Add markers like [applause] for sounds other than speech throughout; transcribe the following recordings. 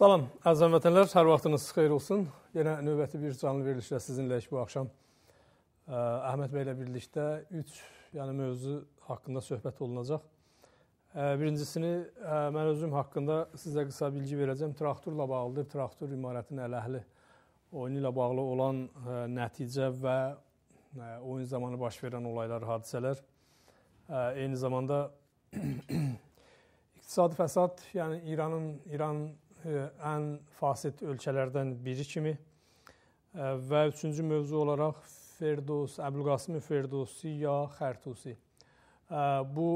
Salam, əzəm vətənlər, hər vaxtınız xeyir olsun. Yenə növbəti bir canlı verilişlə sizinləyik bu axşam. Əhməd bəylə birlikdə 3 yəni mövzu haqqında söhbət olunacaq. Birincisini mən özüm haqqında sizə qısa bilgi verəcəm. Traktorla bağlıdır, traktor imarətinin ələhli oyunu ilə bağlı olan nəticə və oyun zamanı baş verən olaylar, hadisələr. Eyni zamanda [clears throat] iqtisadi fəsad, yəni İranın İran E, ən fasid ölkələrdən biri kimi e, və üçüncü mövzu olaraq Ferdus Əbülqasım Ferdusi ya Xərtusi. E, bu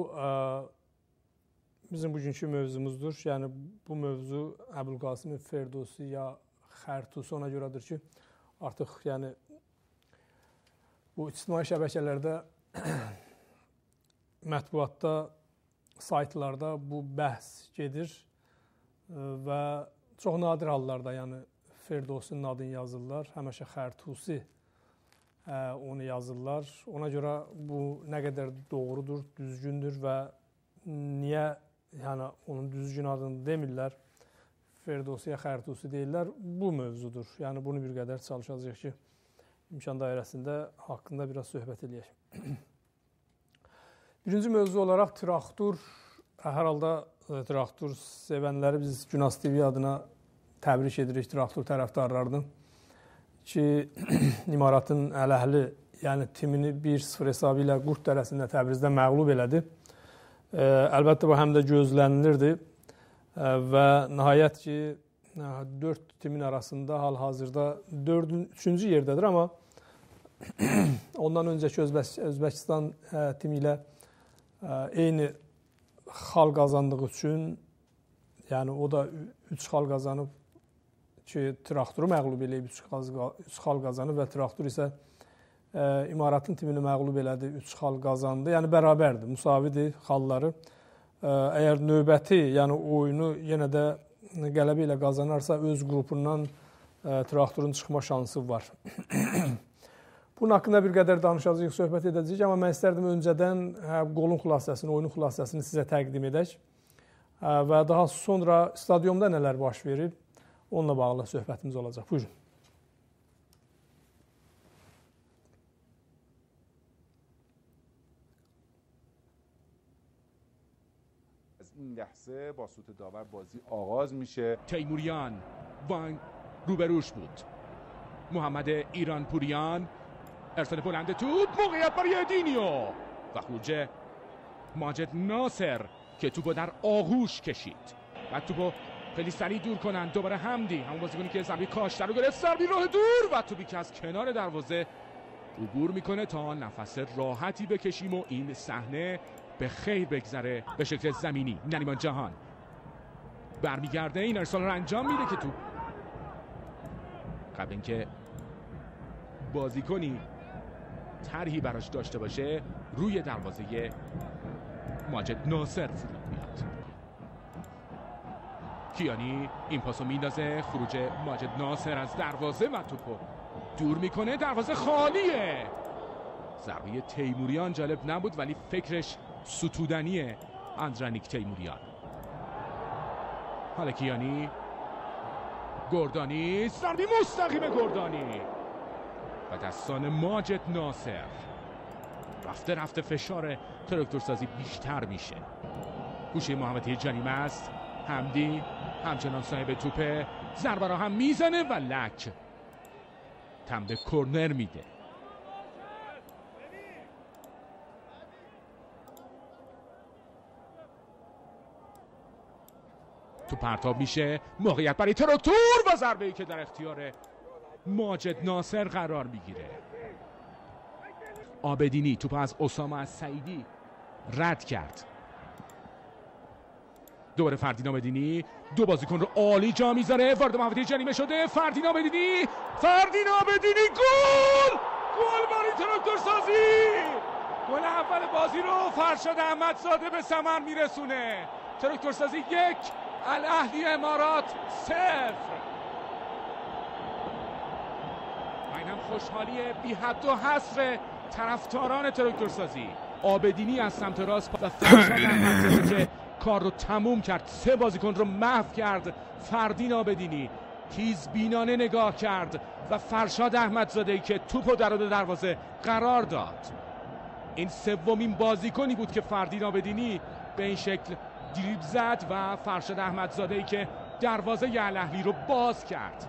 bizim bugünkü mövzumuzdur. Yəni bu mövzu Əbülqasım Ferdusi ya Xərtusi ona görədir ki, artıq yəni bu ictimai şəbəkələrdə [coughs] mətbuatda saytlarda bu bəhs gedir və çox nadir hallarda, yəni Ferdosinin adını yazırlar, həmişə Xərtusi onu yazırlar. Ona görə bu nə qədər doğrudur, düzgündür və niyə yəni onun düzgün adını demirlər? Ferdosiya Xərtusi deyirlər. Bu mövzudur. Yəni bunu bir qədər çalışacağıq ki, imkan dairəsində haqqında biraz söhbət eləyək. [clears throat] Birinci mövzu olaraq Traktur hər halda E, Traktor sevənləri biz Günas TV adına təbrik edirik Traktor tərəfdarlarını ki, [clears throat] İmaratın ələhli, yəni timini 1-0 hesabı ilə Qurd dərəsində Təbrizdə məğlub elədi. E, əlbəttə bu həm də gözlənilirdi e, və nəhayət ki 4 timin arasında hal-hazırda 4-ün 3-cü yerdədir, amma [clears throat] ondan öncəki Özbək Özbəkistan timi ilə eyni xal qazandığı üçün yəni o da 3 xal qazanıb ki, traktoru məğlub eləyib 3 xal 3 xal qazanıb və traktor isə ə, e, imaratın timini məğlub elədi, 3 xal qazandı. Yəni bərabərdir, müsavidir xalları. Ə, e, əgər növbəti, yəni oyunu yenə də qələbə ilə qazanarsa öz qrupundan ə, e, traktorun çıxma şansı var. [clears throat] Bunun haqqında bir qədər danışacağıq, söhbət edəcəyik, amma mən istərdim öncədən hə, qolun xülasəsini, oyunun xülasəsini sizə təqdim edək hə, və daha sonra stadionda nələr baş verir, onunla bağlı söhbətimiz olacaq. Buyurun. این لحظه با سوت داور بازی آغاز میشه تیموریان وانگ روبروش بود محمد ایران پوریان ارسال بلند توپ موقعیت برای دینیو و خروج ماجد ناصر که توپو در آغوش کشید و توپو خیلی سریع دور کنند دوباره همدی همون بازیکنی که زمین کاشتر رو گرفت سربی راه دور و توپی که از کنار دروازه عبور میکنه تا نفس راحتی بکشیم و این صحنه به خیر بگذره به شکل زمینی نریمان جهان برمیگرده این ارسال رو انجام میده که تو قبل اینکه بازیکنی طرحی براش داشته باشه روی دروازه ماجد ناصر فرود میاد کیانی این پاسو میندازه خروج ماجد ناصر از دروازه و توپو دور میکنه دروازه خالیه ضربه تیموریان جالب نبود ولی فکرش ستودنی اندرانیک تیموریان حالا کیانی گردانی ضربی مستقیم گردانی و دستان ماجد ناصر رفته رفته فشار سازی بیشتر میشه گوشه محمدی جریمه است همدی همچنان صاحب توپه ضربه هم میزنه و لک تم به کرنر میده تو پرتاب میشه موقعیت برای ترکتور و ضربه ای که در اختیار ماجد ناصر قرار میگیره آبدینی توپ از اسامه از سعیدی رد کرد دوباره فردین بدینی دو بازیکن رو عالی جا میذاره وارد محوطه جریمه شده فردین آبدینی فردین بدینی گل گل برای تراکتور سازی گل اول بازی رو فرشاد احمد زاده به ثمر میرسونه تراکتور سازی یک الاهلی امارات صفر و اینم خوشحالی بی حد و حصر طرفداران سازی آبدینی از سمت راست و [coughs] که کار رو تموم کرد سه بازیکن رو محو کرد فردین آبدینی تیز بینانه نگاه کرد و فرشاد احمدزاده ای که توپ و درود دروازه قرار داد این سومین بازیکنی بود که فردین آبدینی به این شکل دریب زد و فرشاد احمدزاده ای که دروازه الاهلی رو باز کرد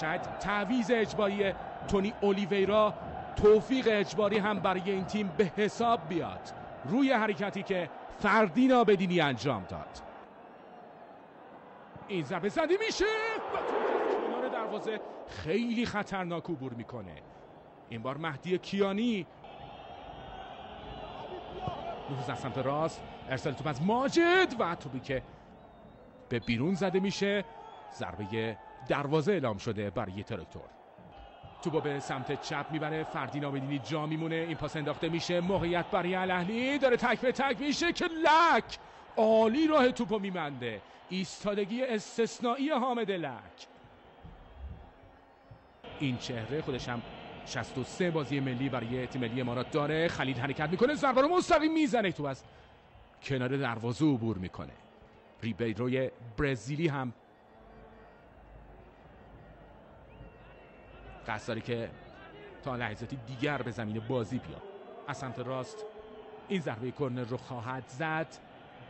شاید تعویز اجباری تونی اولیویرا توفیق اجباری هم برای این تیم به حساب بیاد روی حرکتی که فردینا نابدینی انجام داد این ضربه زدی میشه و کنار دروازه خیلی خطرناک عبور میکنه این بار مهدی کیانی نفوذ از سمت راست ارسال توپ از ماجد و توپی که به بیرون زده میشه ضربه دروازه اعلام شده برای تراکتور توپا به سمت چپ میبره فردین آمدینی جا میمونه این پاس انداخته میشه موقعیت برای الاهلی داره تک به تک میشه که لک عالی راه توپو میمنده ایستادگی استثنایی حامد لک این چهره خودش هم 63 بازی ملی برای تیم ملی امارات داره خلیل حرکت میکنه ضربه رو مستقیم میزنه تو از کنار دروازه عبور میکنه روی برزیلی هم قصد که تا لحظاتی دیگر به زمین بازی بیاد از سمت راست این ضربه کرنر رو خواهد زد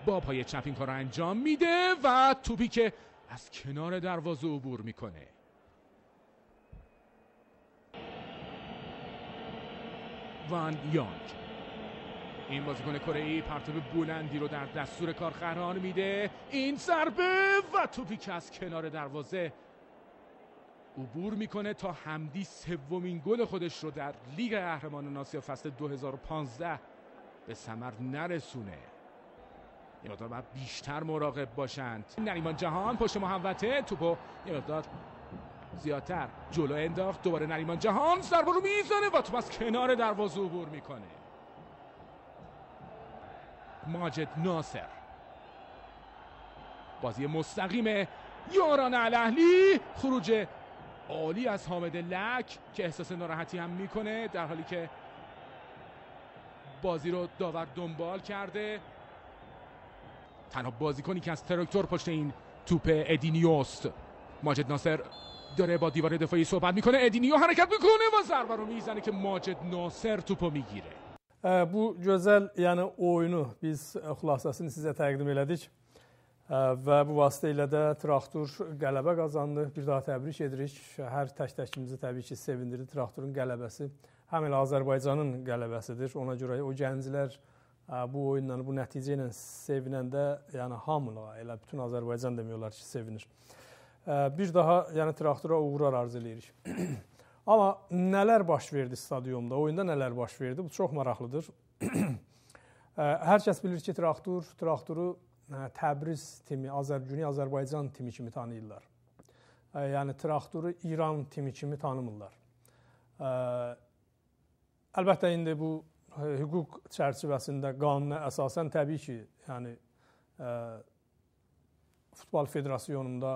با پای چپ این کار رو انجام میده و توپی که از کنار دروازه عبور میکنه وان یانگ این بازیکن کره ای پرتاب بلندی رو در دستور کار قرار میده این ضربه و توپی که از کنار دروازه عبور میکنه تا حمدی سومین گل خودش رو در لیگ قهرمانان آسیا فصل 2015 به ثمر نرسونه یه مقدار باید بیشتر مراقب باشند نریمان جهان پشت محوته توپو یه مقدار زیادتر جلو انداخت دوباره نریمان جهان ضربه رو میزنه و توپ از کنار دروازه عبور میکنه ماجد ناصر بازی مستقیم یاران الاهلی خروج عالی از حامد لک که احساس ناراحتی هم میکنه در حالی که بازی رو داور دنبال کرده تنها بازیکنی که از ترکتور پشت این توپ ادینیوست ماجد ناصر داره با دیوار دفاعی صحبت میکنه ادینیو حرکت میکنه و ضربه رو میزنه که ماجد ناصر توپو میگیره بو gözəl, یعنی oyunu biz xülasəsini سیزه təqdim elədik. və bu vasitə ilə də traktor qələbə qazandı. Bir daha təbrik edirik. Hər tək-təkimizi təbii ki, sevindirdi traktorun qələbəsi. Həm elə Azərbaycanın qələbəsidir. Ona görə o gənclər bu oyunla, bu nəticə ilə sevinəndə, yəni hamılığa, elə bütün Azərbaycan demək olar ki, sevinir. Bir daha, yəni traktora uğurlar arzu eləyirik. [clears throat] Amma nələr baş verdi stadionda? Oyunda nələr baş verdi? Bu çox maraqlıdır. [clears throat] Hər kəs bilir ki, traktor, traktoru Təbriz timi, Azərcüni Azərbaycan timi kimi tanıyırlar. Yəni traktoru İran timi kimi tanımırlar. Əlbəttə indi bu hüquq çərçivəsində qanuna əsasən təbii ki, yəni futbol federasiyonunda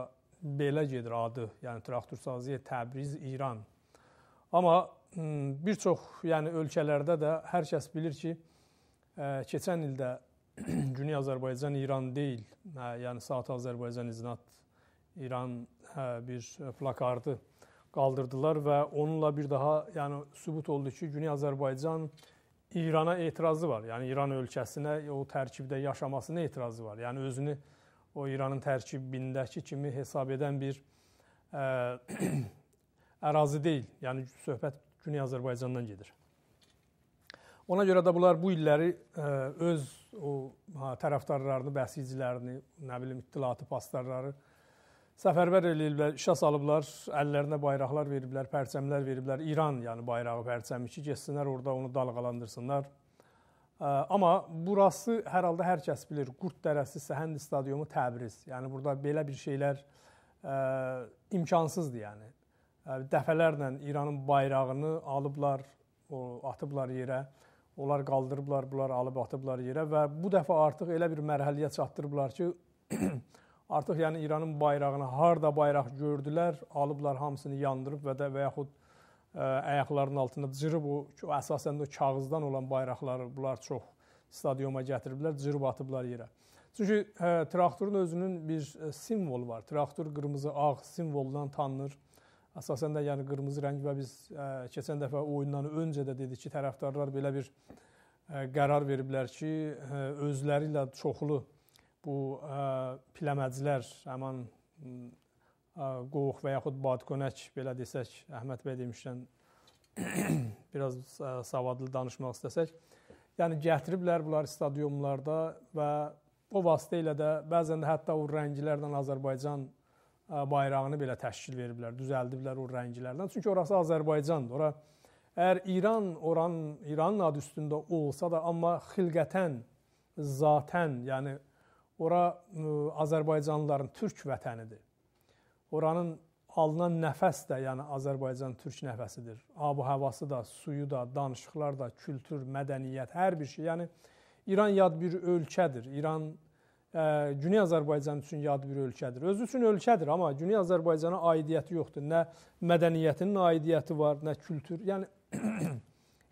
belə gedir adı, yəni traktorsaziyə Təbriz İran. Amma bir çox yəni ölkələrdə də hər kəs bilir ki, keçən ildə Cüni [clears throat] Azərbaycan İran deyil. Hə, yəni Saat Azərbaycan İznat İran hə, bir plakardı qaldırdılar və onunla bir daha yəni sübut oldu ki, Cüni Azərbaycan İrana etirazı var. Yəni İran ölkəsinə o tərkibdə yaşamasına etirazı var. Yəni özünü o İranın tərkibindəki kimi hesab edən bir ə, hə, [clears throat] ərazi deyil. Yəni söhbət Cüni Azərbaycandan gedir. Ona görə də bunlar bu illəri e, öz o ha, tərəfdarlarını, bəsicilərini, nə bilim ittilatı pastarları səfərbər eləyiblər, işə salıblar, əllərinə bayraqlar veriblər, pərçəmlər veriblər. İran yəni bayrağı pərçəmi ki, getsinlər orada onu dalğalandırsınlar. E, amma burası hər halda hər kəs bilir. Qurd dərəsi, Səhənd stadionu Təbriz. Yəni burada belə bir şeylər ə, e, imkansızdır yəni. Dəfələrlə İranın bayrağını alıblar, o atıblar yerə. Onlar qaldırıblar, bunlar alıb atıblar yerə və bu dəfə artıq elə bir mərhələyə çatdırıblar ki, [clears throat] artıq yəni İranın bayrağını harda bayraq gördülər, alıblar hamısını yandırıb və də və yaxud e, ayaqlarının altında cırıb o əsasən də o kağızdan olan bayraqları bunlar çox stadiona gətiriblər, cırıb atıblar yerə. Çünki hə, traktorun özünün bir e, simvolu var. Traktor qırmızı ağ simvolundan tanınır. Əsasən də yəni qırmızı rəng və biz e, keçən dəfə oyundan öncə də dedik ki, tərəfdarlar belə bir e, qərar veriblər ki, e, özləri ilə çoxlu bu piləməcilər, həmin qovuq və yaxud badkonək belə desək, Əhməd bəy demişdən [clears throat] biraz savadlı danışmaq istəsək, yəni gətiriblər bunlar stadionlarda və o vasitə ilə də bəzən də hətta o rənglərdən Azərbaycan bayrağını belə təşkil veriblər, düzəldiblər o rənglərdən. Çünki orası Azərbaycandır. Ora əgər İran oran İranın adı üstündə olsa da, amma xilqətən, zatən, yəni ora Azərbaycanlıların türk vətənidir. Oranın alınan nəfəs də, yəni Azərbaycan türk nəfəsidir. Abu-havası da, suyu da, danışıqlar da, kültür, mədəniyyət, hər bir şey. Yəni İran yad bir ölkədir. İran Güney Azərbaycan üçün yad bir ölkədir. Özü üçün ölkədir, amma Güney Azərbaycana aidiyyəti yoxdur. Nə mədəniyyətinin aidiyyəti var, nə kültür. Yəni [clears throat]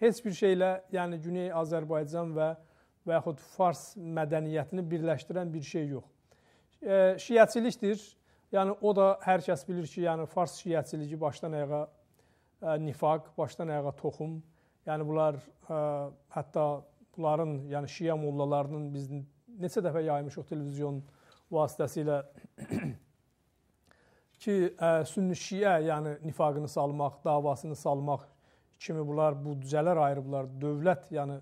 heç bir şeylə, yəni Güney Azərbaycan və və yaxud Fars mədəniyyətini birləşdirən bir şey yox. E, şiəçilikdir. Yəni o da hər kəs bilir ki, yəni Fars şiəçiliyi başdan ayağa e, nifaq, başdan ayağa toxum. Yəni bunlar e, hətta bunların, yəni şiə mollalarının biz neçə dəfə yaymışıq televizyon vasitəsilə [clears throat] ki, ə, sünni şiə, yəni nifaqını salmaq, davasını salmaq kimi bunlar bu düzələr ayırıblar. Dövlət, yəni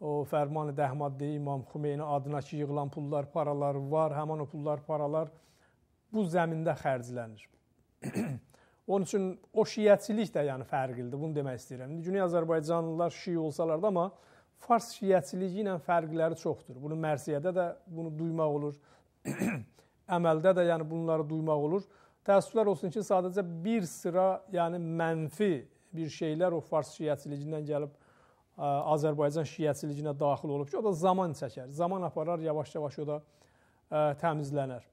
o Fərman-ı Dəhmaddi İmam Xümeyni adına ki, yığılan pullar, paralar var, həmin o pullar, paralar bu zəmində xərclənir. [clears throat] Onun üçün o şiəçilik də yəni fərqlidir, bunu demək istəyirəm. İndi Güney Azərbaycanlılar şii olsalar da, amma fars şiəçiliyi ilə fərqləri çoxdur. Bunu mərsiyədə də bunu duymaq olur. [clears throat] Əməldə də yəni bunları duymaq olur. Təəssüflər olsun ki, sadəcə bir sıra, yəni mənfi bir şeylər o fars şiəçiliyindən gəlib Azərbaycan şiəçiliyinə daxil olub ki, o da zaman çəkər. Zaman aparar, yavaş-yavaş o da ə, təmizlənər.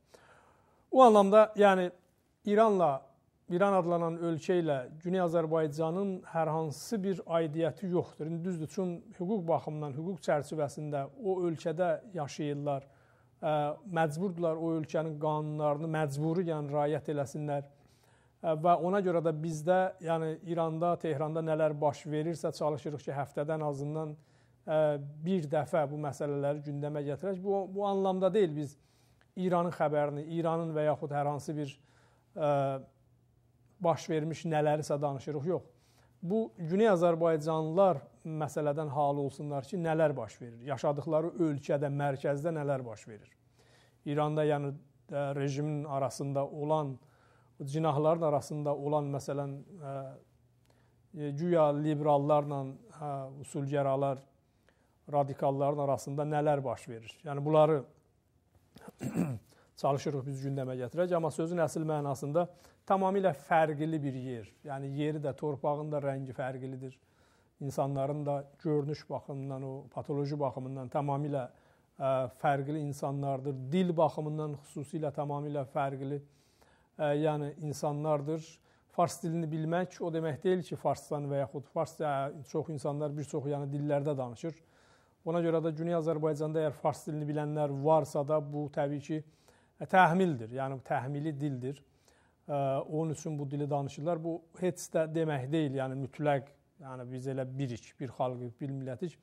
O anlamda, yəni İranla İran adlanan ölkə ilə Güney Azərbaycanın hər hansı bir aidiyyəti yoxdur. İndi düzdür, çün hüquq baxımından, hüquq çərçivəsində o ölkədə yaşayırlar. Məcburdular o ölkənin qanunlarını məcburi, yəni riayət eləsinlər. Və ona görə də bizdə, yəni İranda, Tehran'da nələr baş verirsə, çalışırıq ki, həftədən azından bir dəfə bu məsələləri gündəmə gətirək. Bu bu anlamda deyil biz İranın xəbərini, İranın və yaxud hər hansı bir ə, baş vermiş nələrisə danışırıq. Yox. Bu Güney Azərbaycanlılar məsələdən hal olsunlar ki, nələr baş verir? Yaşadıkları ölkədə, mərkəzdə nələr baş verir? İranda yəni rejimin arasında olan cinahların arasında olan məsələn e, güya liberallarla e, usulgəralar, radikalların arasında nələr baş verir? Yəni bunları çalışırıq biz gündəmə gətirək, amma sözün əsl mənasında tamamilə fərqli bir yer. Yəni yeri də, torpağın da rəngi fərqlidir. İnsanların da görünüş baxımından, o patoloji baxımından tamamilə fərqli insanlardır. Dil baxımından xüsusilə tamamilə fərqli, yəni insanlardır. Fars dilini bilmək o demək deyil ki, farsdan və yaxud fars çox insanlar bir çox yəni dillərdə danışır. Ona görə də Cənubi Azərbaycanda əgər fars dilini bilənlər varsa da bu təbii ki, E, təhmildir. Yəni təhmili dildir. E, onun üçün bu dili danışırlar. Bu heç də demək deyil, yəni mütləq, yəni biz elə birik, bir xalqıq, bir millətik.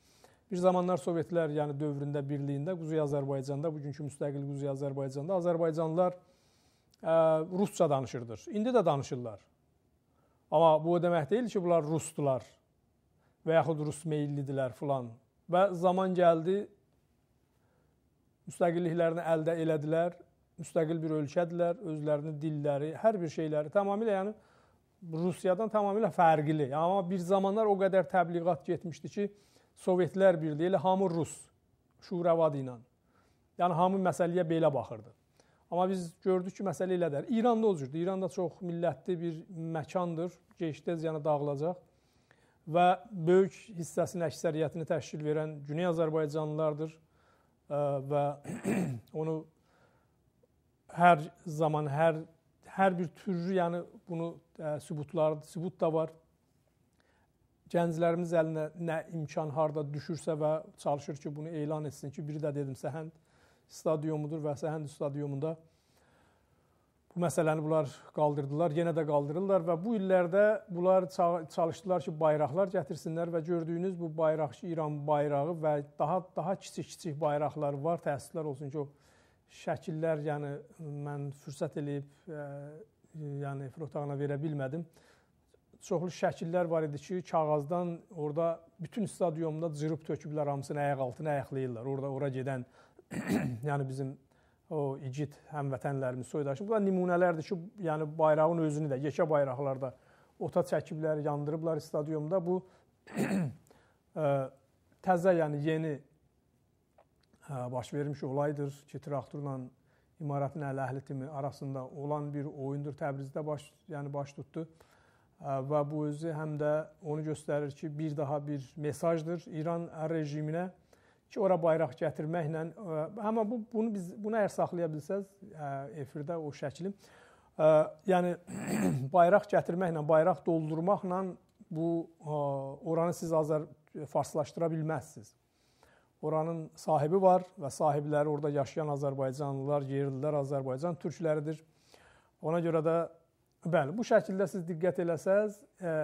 Bir zamanlar Sovetlər yəni dövründə birliyində Quzey Azərbaycanda, bugünkü müstəqil Quzey Azərbaycanda Azərbaycanlılar e, rusca danışırdır. İndi də danışırlar. Amma bu o demək deyil ki, bunlar rusdular və yaxud rus meyillidilər filan. Və zaman gəldi müstəqilliklərini əldə elədilər müstəqil bir ölkədirlər, özlərinin dilləri, hər bir şeyləri tamamilə yəni Rusiyadan tamamilə fərqli. Amma bir zamanlar o qədər təbliğat getmişdi ki, Sovetlər Birliyi elə hamı rus şuravad ilə. Yəni hamı məsələyə belə baxırdı. Amma biz gördük ki, məsələ elədir. İran da o cürdür. İran da çox millətli bir məkandır. Gec-tez yəni dağılacaq. Və böyük hissəsinin əksəriyyətini təşkil verən Güney Azərbaycanlılardır və [clears throat] onu hər zaman hər hər bir türlü, yəni bunu ə, e, sübutlar, sübut da var. Gənclərimiz əlinə nə imkan harda düşürsə və çalışır ki, bunu elan etsin ki, biri də dedim Səhənd stadiumudur və Səhənd stadiumunda bu məsələni bunlar qaldırdılar, yenə də qaldırırlar və bu illərdə bunlar çalışdılar ki, bayraqlar gətirsinlər və gördüyünüz bu bayraq İran bayrağı və daha daha kiçik-kiçik bayraqlar var. Təəssüflər olsun ki, o şəkillər, yəni mən fürsət eləyib ə, e, yəni efir otağına verə bilmədim. Çoxlu şəkillər var idi ki, kağızdan orada bütün stadionda cırıb töküblər hamısını ayaq altına ayaqlayırlar. Orada ora gedən [clears throat] yəni bizim o igid həmvətənlərimiz, soydaşımız. Bunlar nümunələrdir ki, yəni bayrağın özünü də, yekə bayraqlarda ota çəkiblər, yandırıblar stadionda. Bu [clears throat] e, təzə, yəni yeni Hə, baş vermiş olaydır ki, traktorla imaratın ələhli timi arasında olan bir oyundur Təbrizdə baş, yəni baş tutdu. Hə, və bu özü həm də onu göstərir ki, bir daha bir mesajdır İran rejiminə ki, ora bayraq gətirməklə hə, amma bu bunu biz bunu əgər saxlaya bilsəz efirdə o şəkli yəni [clears throat] bayraq gətirməklə, bayraq doldurmaqla bu oranı siz azar e, farslaşdıra bilməzsiniz. Oranın sahibi var və sahibləri orada yaşayan Azərbaycanlılar, yerlilər Azərbaycan türkləridir. Ona görə də bəli, bu şəkildə siz diqqət eləsəz, e,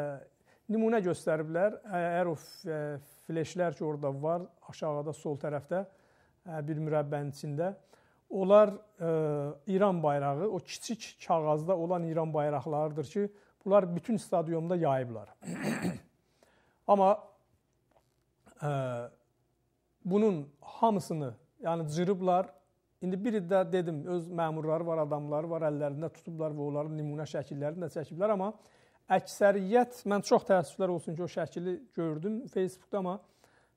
nümunə göstəriblər. E, əgər o e, fleşlər ki, orada var, aşağıda sol tərəfdə e, bir mürəbbənin içində onlar e, İran bayrağı, o kiçik kağızda olan İran bayraqlarıdır ki, bunlar bütün stadionda yayıblar. [coughs] Amma e, bunun hamısını, yəni cırıblar. İndi biri də dedim, öz məmurları var, adamları var, əllərində tutublar və onların nümunə şəkillərini də çəkiblər, amma əksəriyyət mən çox təəssüflər olsun ki, o şəkili gördüm Facebookda, amma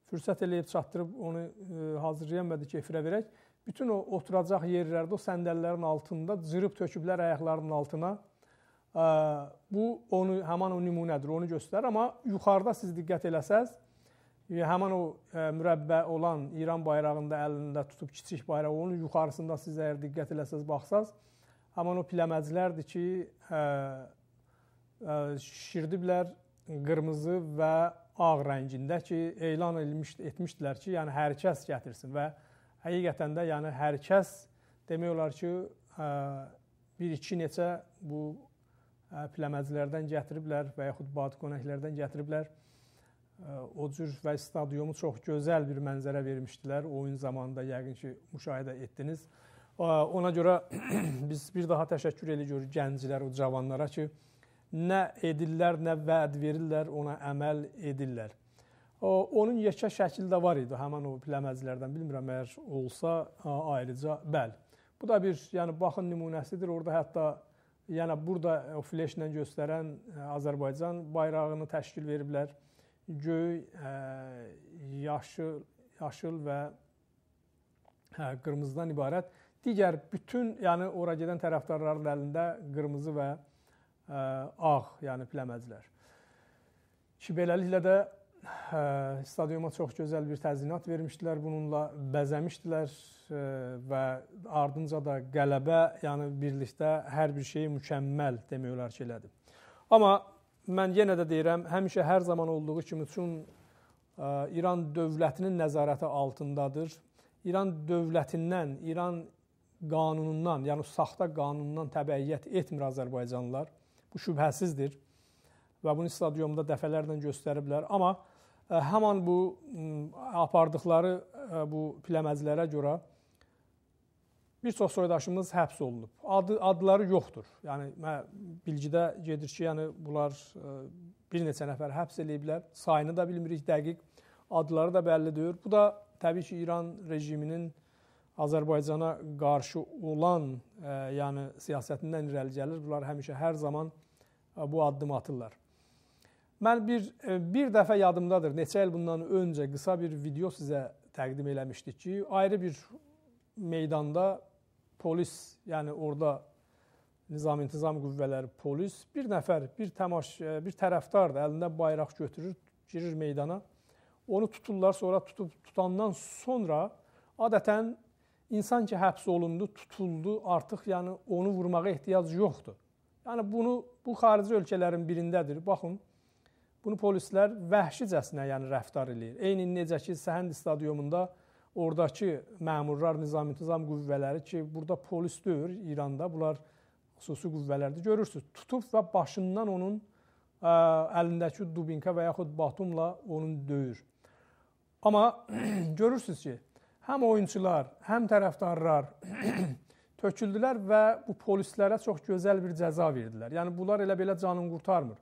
fürsət eləyib çatdırıb onu e, hazırlayamadı ki, efirə verək. Bütün o oturacaq yerlərdə, o səndəllərin altında cırıb töküblər ayaqlarının altına. E, bu onu həmin o nümunədir, onu göstərir, amma yuxarıda siz diqqət eləsəz, həmin o e, mürəbbə olan İran bayrağında əlində tutub kiçik bayraq onun yuxarısında siz əgər diqqət eləsəz baxsaz, həmin o piləməclərdir ki, e, e, şişirdiblər qırmızı və ağ rəngində ki, elan edilmiş etmişdilər ki, yəni hər kəs gətirsin və həqiqətən də yəni hər kəs demək olar ki, bir iki neçə bu piləməclərdən gətiriblər və yaxud badqonəklərdən gətiriblər o cür və stadionu çox gözəl bir mənzərə vermişdilər. Oyun zamanında yəqin ki, müşahidə etdiniz. Ona görə [clears throat] biz bir daha təşəkkür edirik gənclər, o cavanlara ki, nə edirlər, nə vəd verirlər, ona əməl edirlər. Onun yekə şəkli də var idi həmin o pləməzlərdən. Bilmirəm əgər olsa ayrıca bəli. Bu da bir, yəni baxın nümunəsidir. Orda hətta yəni burada o fleşlə göstərən e, Azərbaycan bayrağını təşkil veriblər göy, e, yaşıl, yaşıl və e, qırmızıdan ibarət digər bütün, yəni ora gedən tərəfdarların əlində qırmızı və e, ağ, yəni pləməclər. Ki beləliklə də stadiona çox gözəl bir təzminat vermişdilər, bununla bəzəmişdilər və ardınca da qələbə, yəni birlikdə hər bir şeyi mükəmməl demək olar ki, elədi. Amma mən yenə də deyirəm, həmişə hər zaman olduğu kimi üçün e, İran dövlətinin nəzarəti altındadır. İran dövlətindən, İran qanunundan, yəni saxta qanunundan təbəiyyət etmir Azərbaycanlılar. Bu şübhəsizdir. Və bunu stadionda dəfələrlə göstəriblər. Amma e, həman bu apardıqları e, bu piləməzlərə görə bir çox soydaşımız həbs olunub. Adı adları yoxdur. Yəni bilgidə gedir ki, yəni bunlar e, bir neçə nəfər həbs eləyiblər. Sayını da bilmirik dəqiq. Adları da bəllidir. Bu da təbii ki, İran rejiminin Azərbaycana qarşı olan ə, e, yəni siyasətindən irəli gəlir. Bunlar həmişə hər zaman ə, e, bu addım atırlar. Mən bir ə, bir dəfə yadımdadır. Neçə il bundan öncə qısa bir video sizə təqdim eləmişdik ki, ayrı bir meydanda polis, yəni orada nizam-intizam qüvvələri, polis, bir nəfər, bir təmaş, e, bir tərəfdar da əlində bayraq götürür, girir meydana. Onu tuturlar, sonra tutub tutandan sonra adətən insan ki həbs olundu, tutuldu, artıq yəni onu vurmağa ehtiyac yoxdur. Yəni bunu bu xarici ölkələrin birindədir. Baxın, bunu polislər vəhşicəsinə yəni rəftar eləyir. Eyni necə ki Səhənd stadionunda oradakı məmurlar, nizam-intizam qüvvələri ki, burada polis deyil İranda, bunlar xüsusi qüvvələrdir. Görürsüz, tutub və başından onun ə, əlindəki dubinka və yaxud batumla onu döyür. Amma [clears throat] görürsüz ki, həm oyunçular, həm tərəfdarlar [clears throat] töküldülər və bu polislərə çox gözəl bir cəza verdilər. Yəni bunlar elə belə canını qurtarmır.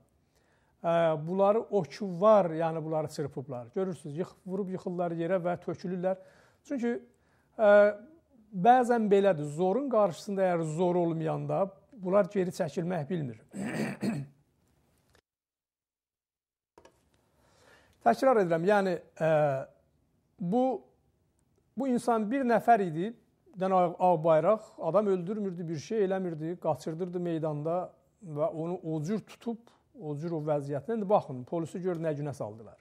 Bunları oku var, yəni bunları çırpıblar. Görürsüz, yıx vurub yıxırlar yerə və tökülürlər. Çünki ə, e, bəzən belədir. Zorun qarşısında əgər zor olmayanda bunlar geri çəkilmək bilmir. [coughs] Təkrar edirəm. Yəni ə, e, bu bu insan bir nəfər idi. Dən ağ bayraq adam öldürmürdü, bir şey eləmirdi, qaçırdırdı meydanda və onu o cür tutub, o cür o vəziyyətdə. İndi baxın, polisi gör nə günə saldılar.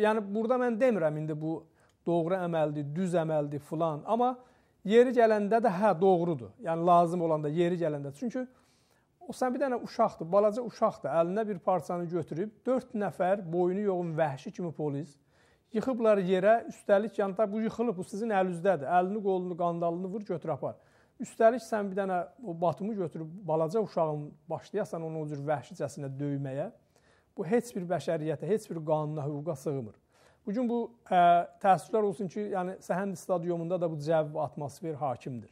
Yəni burada mən demirəm indi bu doğru əməldir, düz əməldir filan. Amma yeri gələndə də hə doğrudur. Yəni lazım olanda yeri gələndə. Çünki o sən bir dənə uşaqdır, balaca uşaqdır. Əlinə bir parçanı götürüb 4 nəfər boynu yoğun vəhşi kimi polis yıxıblar yerə. Üstəlik yanda yəni bu yıxılıb, bu sizin əlinizdədir. Əlini, qolunu, qandalını vur, götür apar. Üstəlik sən bir dənə o batımı götürüb balaca uşağın başlayasan onu o cür vəhşicəsinə döyməyə. Bu heç bir bəşəriyyətə, heç bir qanuna, hüquqa sığmır. Bu gün bu ə, e, təəssüflər olsun ki, yəni Səhənd stadiumunda da bu cəv atmosfer hakimdir.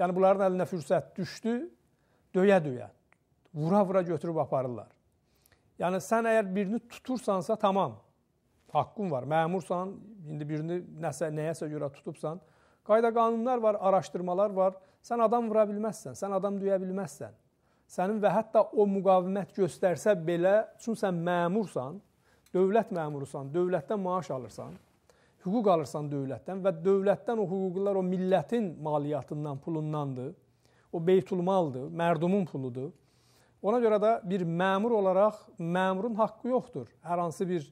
Yəni bunların əlinə fürsət düşdü, döyə-döyə, vura-vura götürüb aparırlar. Yəni sən əgər birini tutursansa, tamam. Haqqın var. Məmursan, indi birini nəsə nəyəsə görə tutubsan, qayda qanunlar var, araşdırmalar var. Sən adam vura bilməzsən, sən adam döyə bilməzsən. Sənin və hətta o müqavimət göstərsə belə, çünki sən məmursan, dövlət məmurusan, dövlətdən maaş alırsan, hüquq alırsan dövlətdən və dövlətdən o hüquqlar o millətin maliyyatından, pulundandır. O beytulmaldır, mərdumun puludur. Ona görə də bir məmur olaraq məmurun haqqı yoxdur. Hər hansı bir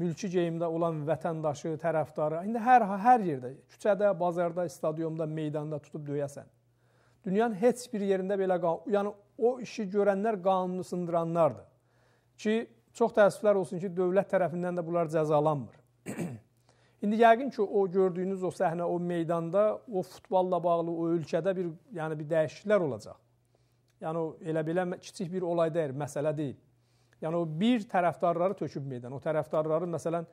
mülki geyimdə olan vətəndaşı, tərəfdarı, indi hər hər yerdə, küçədə, bazarda, stadionda, meydanda tutub döyəsən. Dünyanın heç bir yerində belə qanun, yəni o işi görənlər qanunu sındıranlardır. Ki Çox təəssüflər olsun ki, dövlət tərəfindən də bunlar cəzalanmır. [clears throat] İndi yəqin ki, o gördüyünüz o səhnə, o meydanda, o futbolla bağlı o ölkədə bir, yəni bir dəyişikliklər olacaq. Yəni elə belə kiçik bir olay deyil, məsələ deyil. Yəni o bir tərəfdarları töküb meydan, o tərəfdarları məsələn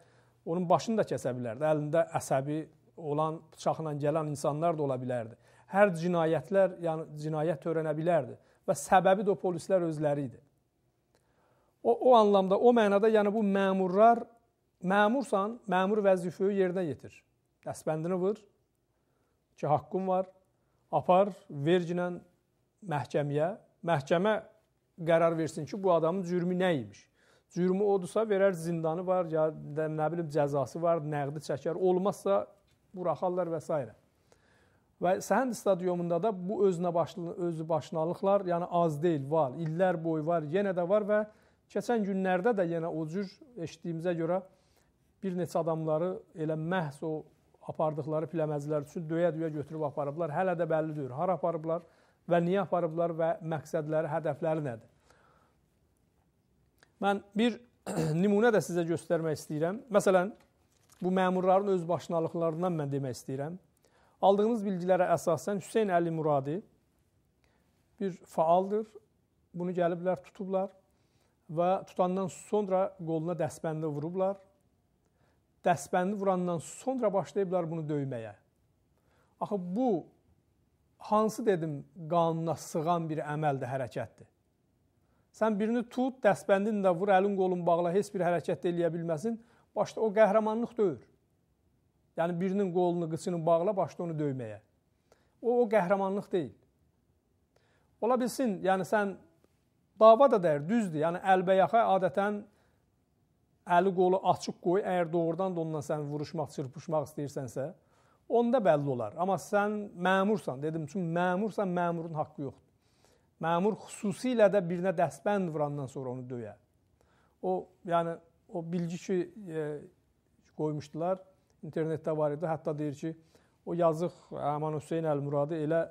onun başını da kəsə bilərdi. Əlində əsəbi olan bıçaqla gələn insanlar da ola bilərdi. Hər cinayətlər, yəni cinayət törənə bilərdi və səbəbi də o polislər özləri idi. O, o anlamda, o mənada, yəni bu məmurlar, məmursan, məmur vəzifəyi yerinə yetir. Dəsbəndini vur ki, haqqın var. Apar, verginə məhkəməyə. Məhkəmə qərar versin ki, bu adamın cürmü nə imiş? Cürmü odursa verər zindanı var, ya nə bilim cəzası var, nəqdi çəkər. Olmazsa buraxarlar və s. Və səhənd stadionunda da bu özünə başlı, özü başınalıqlar, yəni az deyil, var. İllər boyu var, yenə də var və Keçən günlərdə də yenə o cür eşitdiyimizə görə bir neçə adamları elə məhz o apardıqları piləməzlər üçün döyə-döyə götürüb aparıblar. Hələ də bəlli deyil hara aparıblar və niyə aparıblar və məqsədləri, hədəfləri nədir? Mən bir [clears throat] nümunə də sizə göstərmək istəyirəm. Məsələn, bu məmurların öz başınalıqlarından mən demək istəyirəm. Aldığımız bilgilərə əsasən Hüseyn Əli Muradi bir faaldır. Bunu gəliblər, tutublar və tutandan sonra qoluna dəsbəndi vurublar. Dəsbəndi vurandan sonra başlayıblar bunu döyməyə. Axı bu hansı dedim qanuna sığan bir əməldir, hərəkətdir. Sən birini tut, dəsbəndini də vur, əlin qolun bağla, heç bir hərəkət eləyə bilməsin. Başda o qəhrəmanlıq döyür. Yəni birinin qolunu, qıçını bağla, başda onu döyməyə. O o qəhrəmanlıq deyil. Ola bilsin, yəni sən Dava da dəyər, düzdür. Yəni əlbəyaxa adətən əli qolu açıq qoy. Əgər doğrudan da onunla sən vuruşmaq, çırpışmaq istəyirsənsə, onda bəlli olar. Amma sən məmursan, dedim üçün məmursan, məmurun haqqı yoxdur. Məmur xüsusilə də birinə dəsbənd vurandan sonra onu döyə. O, yəni o bilgi ki e, qoymuşdular, internetdə var idi. Hətta deyir ki, o yazıq Əman Hüseyn Əl-Muradı elə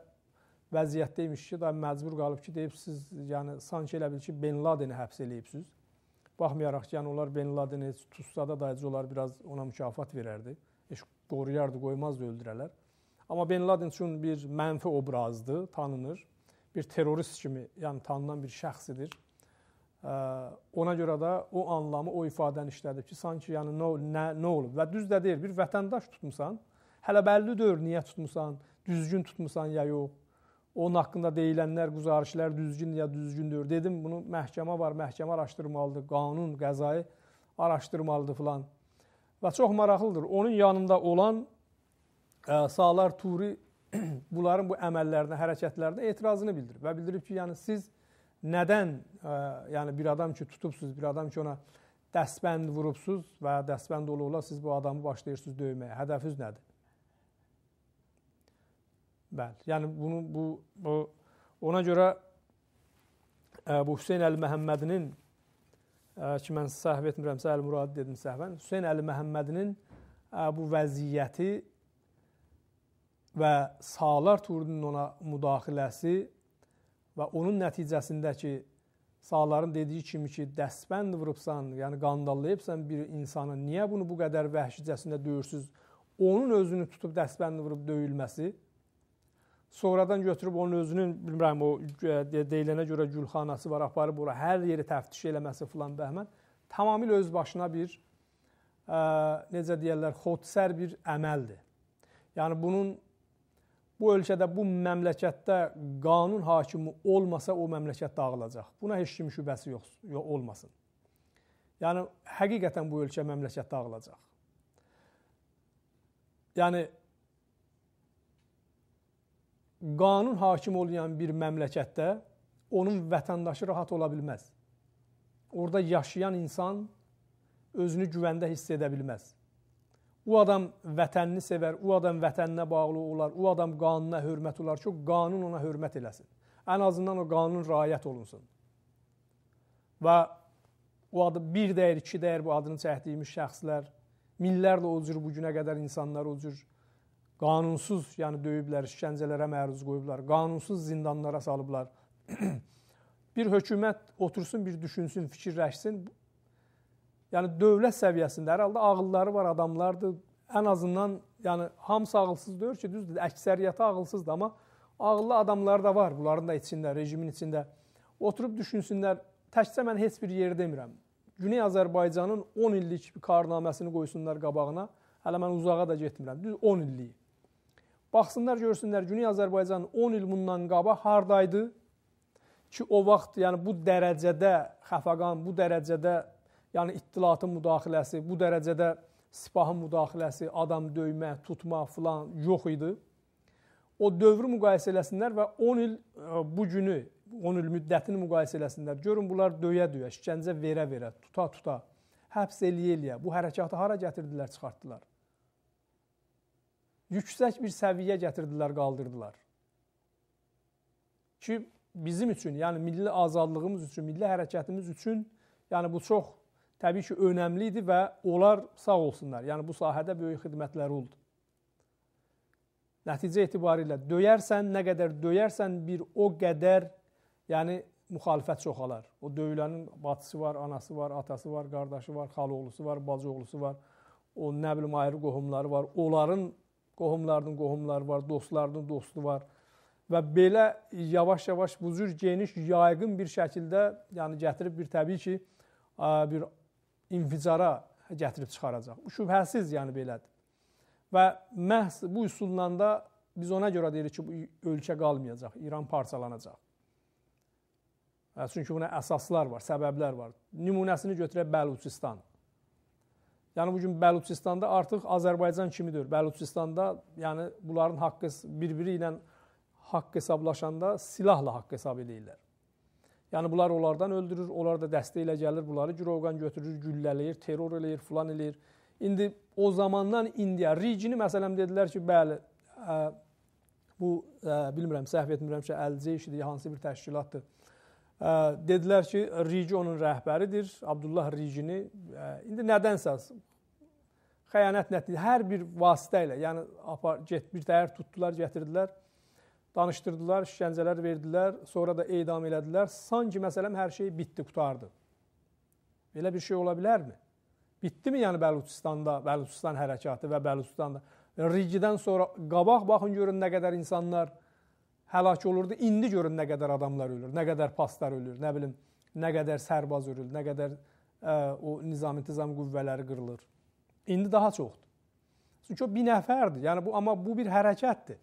vəziyyətdəymiş ki, da məcbur qalıb ki, deyib siz, yəni sanki elə bil ki, Ben Laden-i həbs eləyibsiz. Baxmayaraq ki, yəni onlar Ben Laden-i tutsa da dayıcı onlar biraz ona mükafat verərdi. Heç qoruyardı, qoymazdı öldürələr. Amma Ben Laden üçün bir mənfi obrazdır, tanınır. Bir terrorist kimi, yəni tanınan bir şəxsidir. Ona görə də o anlamı, o ifadəni işlədib ki, sanki yəni nə, nə, nə olub? Və düz də deyir, bir vətəndaş tutmusan, hələ bəlli deyil niyə tutmusan, düzgün tutmusan ya yox Onun haqqında deyilənlər, güzarişlər düzgün ya düzgündür. Dedim, bunu məhkəmə var, məhkəmə araşdırmalıdır, qanun, qəzayı araşdırmalıdır filan. Və çox maraqlıdır. Onun yanında olan ə, e, Sağlar Turi [clears throat] bunların bu əməllərinə, hərəkətlərinə etirazını bildirib və bildirib ki, yəni siz nədən, ə, e, yəni bir adam ki, tutubsuz, bir adam ki, ona dəsbənd vurubsuz və dəsbənd ola-ola siz bu adamı başlayırsınız döyməyə. Hədəfiniz nədir? Bəli. Yəni bunu bu, bu ona görə ə, e, bu Hüseyn Əli Məhəmmədinin ə, e, ki mən səhv etmirəmsə Əli Murad dedim səhvən. Hüseyn Əli Məhəmmədinin ə, e, bu vəziyyəti və Salar Turdunun ona müdaxiləsi və onun nəticəsindəki Sağların dediyi kimi ki, dəsbənd vurubsan, yəni qandallayıbsan bir insanı, niyə bunu bu qədər vəhşicəsinə döyürsüz? Onun özünü tutub dəsbənd vurub döyülməsi Sonradan götürüb onun özünün, bilmirəm, o deyilənə görə gülxanası var, aparıb ora hər yeri təftiş eləməsi filan bəhmən. Tamamilə öz başına bir, ə, necə deyərlər, xodsər bir əməldir. Yəni bunun bu ölkədə, bu məmləkətdə qanun hakimi olmasa o məmləkət dağılacaq. Buna heç kim şübhəsi yox, yox olmasın. Yəni həqiqətən bu ölkə məmləkət dağılacaq. Yəni qanun hakim olmayan bir məmləkətdə onun vətəndaşı rahat ola bilməz. Orada yaşayan insan özünü güvəndə hiss edə bilməz. O adam vətənini sevər, o adam vətəninə bağlı olar, o adam qanuna hörmət olar ki, qanun ona hörmət eləsin. Ən azından o qanun riayət olunsun. Və o adı bir dəyər, iki dəyər bu adını çəkdiyimiz şəxslər, minlərlə o cür bu günə qədər insanlar o cür Qanunsuz, yəni döyüblər, işgəncələrə məruz qoyublar, qanunsuz zindanlara salıblar. [clears throat] bir hökumət otursun, bir düşünsün, fikirləşsin. Yəni dövlət səviyyəsində hər halda ağılları var adamlardır. Ən azından yəni hamısı ağılsız deyil ki, düzdür, əksəriyyəti ağılsızdır, amma ağıllı adamlar da var bunların da içində, rejimin içində. Oturub düşünsünlər. Təkcə mən heç bir yer demirəm. Güney Azərbaycanın 10 illik bir karnaməsini qoysunlar qabağına. Hələ mən uzağa da getmirəm. Düz 10 illik. Baxsınlar, görsünlər, Güney Azərbaycan 10 il bundan qabaq hardaydı ki, o vaxt yəni bu dərəcədə xəfəqan, bu dərəcədə yəni ittilatın müdaxiləsi, bu dərəcədə sipahın müdaxiləsi, adam döymə, tutma filan yox idi. O dövrü müqayisə eləsinlər və 10 il e, bu günü, 10 il müddətini müqayisə eləsinlər. Görün bunlar döyə-döyə, işgəncə verə-verə, tuta-tuta, həbs eləyə-eləyə bu hərəkatı hara gətirdilər, çıxartdılar yüksək bir səviyyə gətirdilər, qaldırdılar. Ki bizim üçün, yəni milli azadlığımız üçün, milli hərəkətimiz üçün, yəni bu çox təbii ki önəmli idi və onlar sağ olsunlar. Yəni bu sahədə böyük xidmətləri oldu. Nəticə etibarilə döyərsən, nə qədər döyərsən bir o qədər, yəni müxalifət çoxalar. O döyülənin batısı var, anası var, atası var, qardaşı var, xalı oğlusu var, bacı oğlusu var. O nə bilim ayrı qohumları var. Onların qohumlarının qohumları var, dostlarının dostu var. Və belə yavaş-yavaş bu cür geniş, yayğın bir şəkildə, yəni gətirib bir təbii ki, bir inficara gətirib çıxaracaq. Bu şübhəsiz, yəni belədir. Və məhz bu üsulla da biz ona görə deyirik ki, bu ölkə qalmayacaq, İran parçalanacaq. E, çünki buna əsaslar var, səbəblər var. Nümunəsini götürək Bəlucistan. Yəni bu gün Bəluçistanda artıq Azərbaycan kimidir. Bəluçistanda yəni bunların haqqı bir-biri ilə haqq hesablaşanda silahla haqq hesab eləyirlər. Yəni bunlar onlardan öldürür, onlar da dəstək ilə gəlir, bunları girovqan götürür, güllələyir, terror eləyir, filan eləyir. İndi o zamandan indiyə Rigini məsələn dedilər ki, bəli, ə, bu ə, bilmirəm, səhv etmirəmsə, LC işidir, hansı bir təşkilatdır. Dedilər ki, Rici onun rəhbəridir, Abdullah Ricini. İndi nədənsə xəyanət nəticə hər bir vasitə ilə, yəni apar get bir dəyər tutdular, gətirdilər, danışdırdılar, işgəncələr verdilər, sonra da edam elədilər. Sanki məsələm hər şey bitdi, qurtardı. Belə bir şey ola bilərmi? Bitdimi yəni Bəlucistanda, Bəlucistan hərəkatı və Bəlucistanda? Rigidən sonra qabaq baxın görün nə qədər insanlar həlak olurdu. İndi görün nə qədər adamlar ölür, nə qədər paslar ölür, nə bilim, nə qədər sərbaz ölür, nə qədər ə, e, o nizam-intizam qüvvələri qırılır. İndi daha çoxdur. Çünki o bir nəfərdir. Yəni bu amma bu bir hərəkətdir.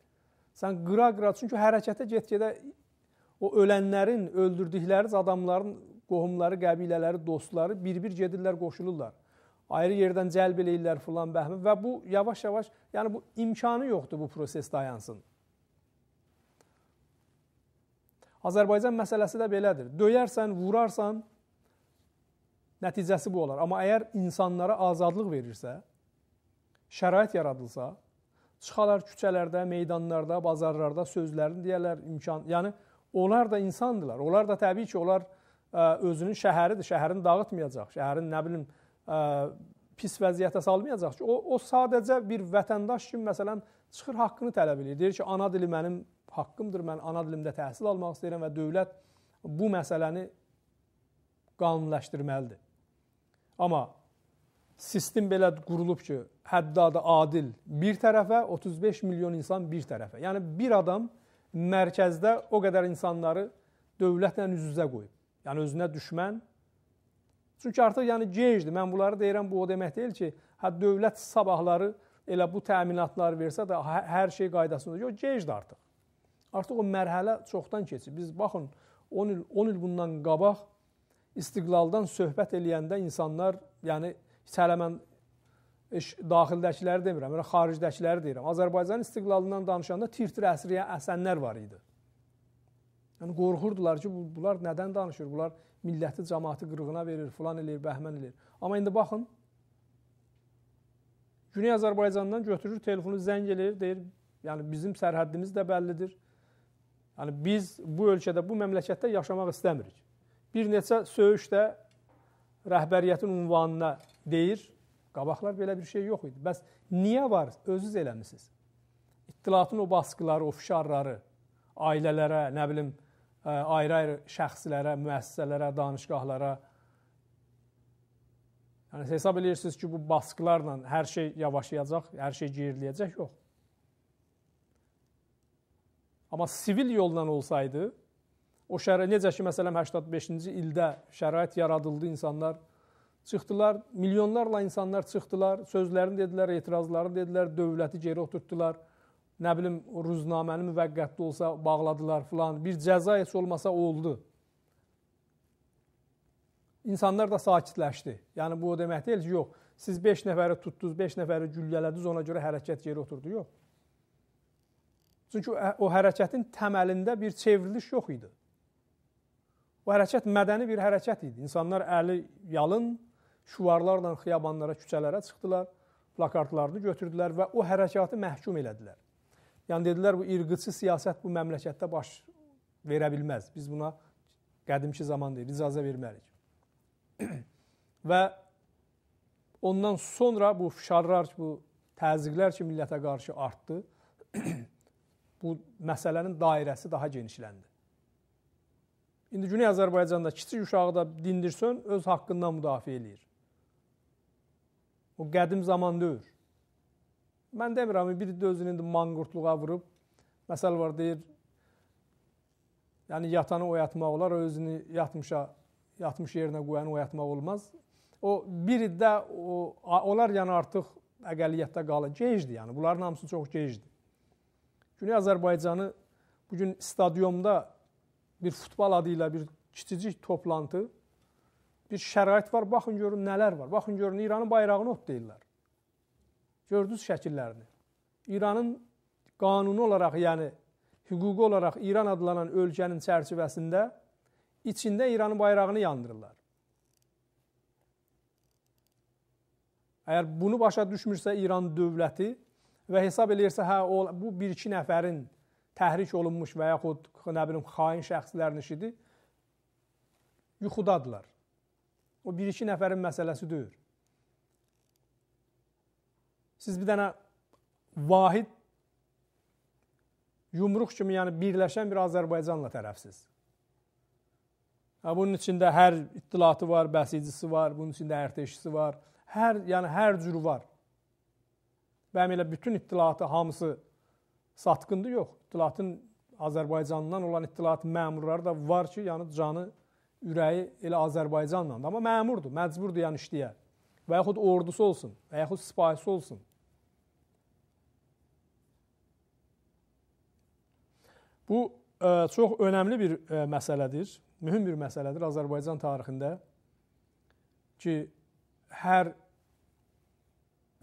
Sən qıra-qıra çünki hərəkətə get-gedə o ölənlərin, öldürdükləri adamların qohumları, qəbilələri, dostları bir-bir gedirlər, qoşulurlar. Ayrı yerdən cəlb eləyirlər filan bəhmi və bu yavaş-yavaş, yəni bu imkanı yoxdur bu proses dayansın. Azərbaycan məsələsi də belədir. Döyərsən, vurarsan, nəticəsi bu olar. Amma əgər insanlara azadlıq verirsə, şərait yaradılsa, çıxalar küçələrdə, meydanlarda, bazarlarda sözlərini deyərlər, imkan, yəni onlar da insandılar. Onlar da təbii ki, onlar ə, özünün şəhəridir, şəhərini dağıtmayacaq, şəhərin nə bilim ə, pis vəziyyətə salmayacaq ki, o o sadəcə bir vətəndaş kimi məsələn çıxır haqqını tələb eləyir. Deyir ki, ana dili mənim haqqımdır, mən ana dilimdə təhsil almaq istəyirəm və dövlət bu məsələni qanunləşdirməlidir. Amma sistem belə qurulub ki, həddadı adil bir tərəfə, 35 milyon insan bir tərəfə. Yəni bir adam mərkəzdə o qədər insanları dövlətlə üz-üzə qoyub. Yəni özünə düşmən. Çünki artıq yəni gecdir. Mən bunları deyirəm, bu o demək deyil ki, hə dövlət sabahları elə bu təminatları versə də hə, hər şey qaydasındadır. Yox, gecdir artıq. Artıq o mərhələ çoxdan keçib. Biz baxın 10 il 10 il bundan qabaq istiqlaldan söhbət eləyəndə insanlar, yəni sələmən daxildəkiləri demirəm, yəni xaricdəkiləri deyirəm. Azərbaycan istiqlalından danışanda tir-tir əsriyə əsənlər var idi. Yəni qorxurdular ki, bunlar nədən danışır? Bunlar milləti, cəmaəti qırğına verir, filan eləyir, bəhmən eləyir. Amma indi baxın. Güney Azərbaycandan götürür telefonu zəng eləyir, deyir, yəni bizim sərhəddimiz də bəllidir. Yəni biz bu ölkədə, bu məmləkətdə yaşamaq istəmirik. Bir neçə söyüşdə rəhbəriyyətin unvanına deyir, qabaqlar belə bir şey yox idi. Bəs niyə var? Özünüz eləmisiniz. İttilatın o baskıları, o fişarları ailələrə, nə bilim, ayrı-ayrı şəxslərə, müəssisələrə, danışqahlara Yəni hesab eləyirsiniz ki, bu baskılarla hər şey yavaşlayacaq, hər şey geriləyəcək? Yox. Amma sivil yolla olsaydı, o şərə necə ki məsələn 85-ci ildə şərait yaradıldı, insanlar çıxdılar, milyonlarla insanlar çıxdılar, sözlərini dedilər, etirazlarını dedilər, dövləti geri oturtdular. Nə bilim, ruznaməni müvəqqəti olsa bağladılar filan. Bir cəza heç olmasa oldu. İnsanlar da sakitləşdi. Yəni bu o demək deyil ki, yox, siz 5 nəfəri tutdunuz, 5 nəfəri güllələdiniz, ona görə hərəkət geri oturdu. Yox. Çünki o hərəkətin təməlində bir çevriliş yox idi. Bu hərəkət mədəni bir hərəkət idi. İnsanlar əli yalın şuarlarla xiyabanlara, küçələrə çıxdılar, plakatlarını götürdülər və o hərəkatı məhkum elədilər. Yəni dedilər bu irqçi siyasət bu məmləkətdə baş verə bilməz. Biz buna qədimki zaman deyil, icazə verməliyik. [clears throat] və ondan sonra bu şarlar, bu təzyiqlər ki millətə qarşı artdı. [clears throat] bu məsələnin dairəsi daha genişləndi. İndi Güney Azərbaycanda kiçik uşağı da dindirsən, öz haqqından müdafiə eləyir. O qədim zaman deyil. Mən demirəm, bir də özünü indi manqurtluğa vurub, məsəl var deyir, yəni yatanı oyatmaq olar, özünü yatmışa, yatmış yerinə qoyanı oyatmaq olmaz. O bir iddə o, onlar yəni artıq əqəliyyətdə qalır. Gecdir yəni, bunların hamısı çox gecdir. Güney Azərbaycanı bugün stadionda bir futbol adı ilə bir kiçicik toplantı, bir şərait var. Baxın görün nələr var. Baxın görün İranın bayrağını ot deyirlər. Gördünüz şəkillərini. İranın qanuni olaraq, yəni hüquqi olaraq İran adlanan ölkənin çərçivəsində içində İranın bayrağını yandırırlar. Əgər bunu başa düşmürsə İran dövləti və hesab eləyirsə, hə, o bu 1-2 nəfərin təhrik olunmuş və yaxud nə bilim xain şəxslərin işidir. Yuxudadılar. O 1-2 nəfərin məsələsi deyil. Siz bir dənə vahid yumruq kimi, yəni birləşən bir Azərbaycanla tərəfsiz. Hə, bunun içində hər ittilatı var, bəsicisi var, bunun içində ərteşisi var. Hər, yəni hər cür var. Bəyəm elə bütün ittilatı hamısı satqındır, yox. İttilatın Azərbaycandan olan ittilat məmurları da var ki, yəni canı, ürəyi elə Azərbaycanlandır. Amma məmurdur, məcburdur yəni işləyə. Və yaxud ordusu olsun, və yaxud sipahisi olsun. Bu ə, e, çox önəmli bir ə, e, məsələdir, mühüm bir məsələdir Azərbaycan tarixində ki, hər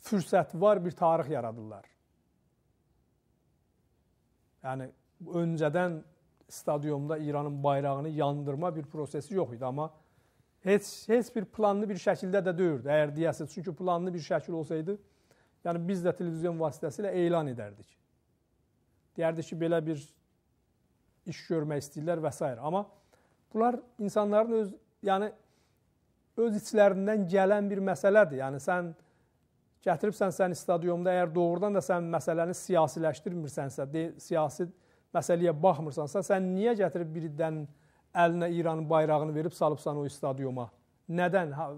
fürsəti var bir tarix yaradırlar. Yəni öncədən stadionda İranın bayrağını yandırma bir prosesi yox idi, amma heç heç bir planlı bir şəkildə də deyildi. Əgər deyəsiz, çünki planlı bir şəkil olsaydı, yəni biz də televizyon vasitəsilə elan edərdik. Deyərdik ki, belə bir iş görmək istəyirlər və s. amma bunlar insanların öz yəni öz içlərindən gələn bir məsələdir. Yəni sən gətiribsən sən stadionda, əgər doğrudan da sən məsələni siyasiləşdirmirsənsə, de, siyasi məsələyə baxmırsansa, sən niyə gətirib bir iddənin əlinə İranın bayrağını verib salıbsan o stadiona? Nədən? Ha,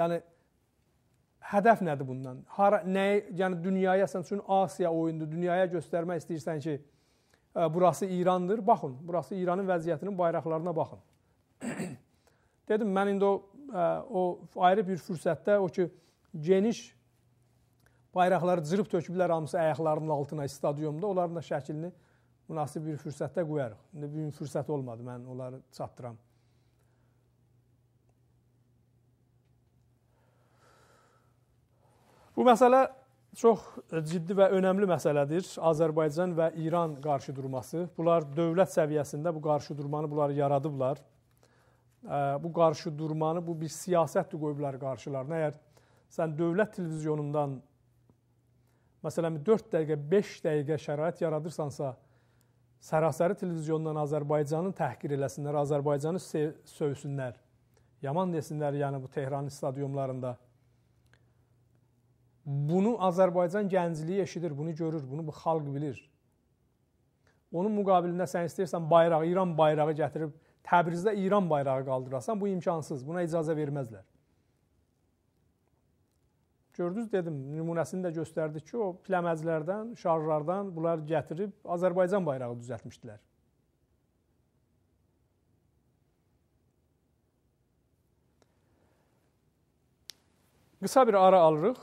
yəni hədəf nədir bundan? Hara nəyi, yəni dünyaya sən üçün Asiya oyunudur, dünyaya göstərmək istəyirsən ki, ə, burası İrandır. Baxın, burası İranın vəziyyətinin bayraqlarına baxın. [clears throat] Dedim mən indi o ə, o ayrı bir fürsətdə o ki, geniş bayraqları cırıb töküblər hamısı ayaqlarının altına stadionda. Onların da şəklini münasib bir fürsətdə qoyarıq. İndi bu gün fürsət olmadı, mən onları çatdıram. Bu məsələ çox ciddi və önəmli məsələdir. Azərbaycan və İran qarşıdurması. Bunlar dövlət səviyyəsində bu qarşıdurmanı bunlar yaradıblar. Bu qarşıdurmanı bu bir siyasətdir qoyublar qarşılarına. Əgər sən dövlət televiziyonundan məsələn 4 dəqiqə, 5 dəqiqə şərait yaradırsansa, sərasəri televiziyondan Azərbaycanı təhqir eləsinlər, Azərbaycanı sövsünlər. Yaman desinlər, yəni bu Tehran stadionlarında. Bunu Azərbaycan gəncliyi eşidir, bunu görür, bunu bu xalq bilir. Onun müqabilində sən istəyirsən bayrağı, İran bayrağı gətirib Təbrizdə İran bayrağı qaldırasan, bu imkansız. Buna icazə verməzlər. Gördünüz dedim, nümunəsini də göstərdik ki, o pləməclərdən, şarlardan bunlar gətirib Azərbaycan bayrağı düzəltmişdilər. Qısa bir ara alırıq.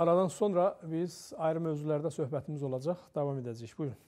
Aradan sonra biz ayrı mövzularda söhbətimiz olacaq. Davam edəcəyik. Buyurun.